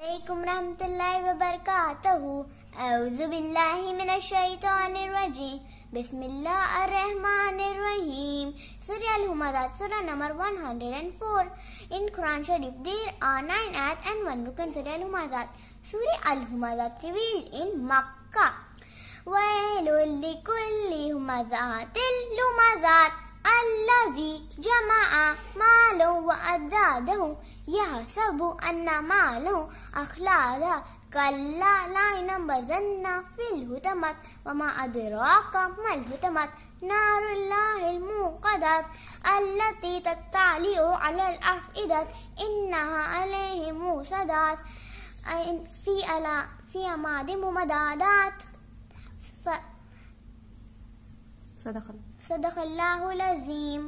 बिस्मिल्लाहिर्रहमानिर्रहीम Surah Al-Humadat, Surah number 104. In Quran Sharif, there are nine ayat and one rukun Surah Al-Humadat. Surah Al-Humadat revealed in Makkah. وَيْلٌ لِكُلِّ هُمَزَاتٍ لُمَزَاتٍ الذي جمع ماله وأداده يحسب أن ماله أخلاد كلا لا ينبذن في الهتمت وما أدراك ما الهتمت نار الله الموقدة التي تطلع على الأفئدة إنها عليه موسدات في ألا في أماد ممدادات ف... صدق الله صدق الله العظيم